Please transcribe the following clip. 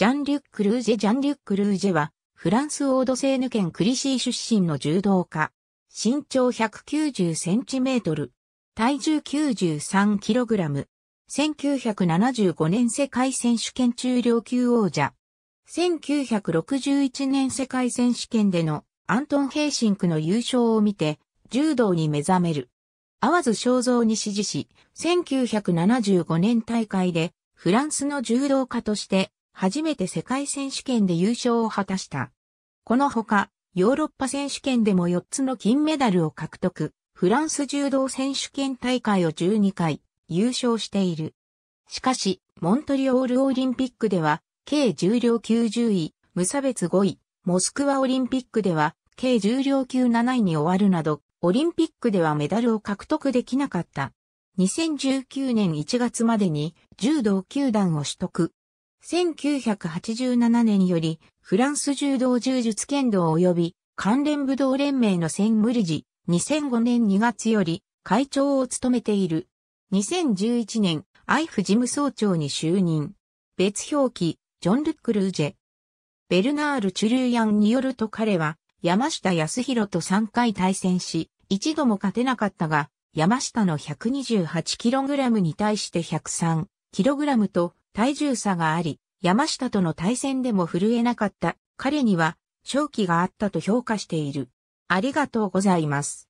ジャンリュック・ルージェ・ジャンリュック・ルージェは、フランスオードセーヌ県クリシー出身の柔道家。身長190センチメートル。体重93キログラム。1975年世界選手権中量級王者。1961年世界選手権でのアントン・ヘイシンクの優勝を見て、柔道に目覚める。わず正造に支持し、1975年大会でフランスの柔道家として初めて世界選手権で優勝を果たした。このほか、ヨーロッパ選手権でも4つの金メダルを獲得、フランス柔道選手権大会を12回優勝している。しかし、モントリオールオリンピックでは、計重量級10位、無差別5位、モスクワオリンピックでは、計重量級7位に終わるなど、オリンピックではメダルを獲得できなかった。2019年1月までに柔道球団を取得、1987年より、フランス柔道柔術剣道及び関連武道連盟の専務理事、2005年2月より会長を務めている。2011年、アイフ事務総長に就任。別表記、ジョン・ルック・ルージェ。ベルナール・チュリューヤンによると彼は、山下康弘と3回対戦し、一度も勝てなかったが、山下の 128kg に対して 103kg と体重差があり、山下との対戦でも震えなかった彼には、勝機があったと評価している。ありがとうございます。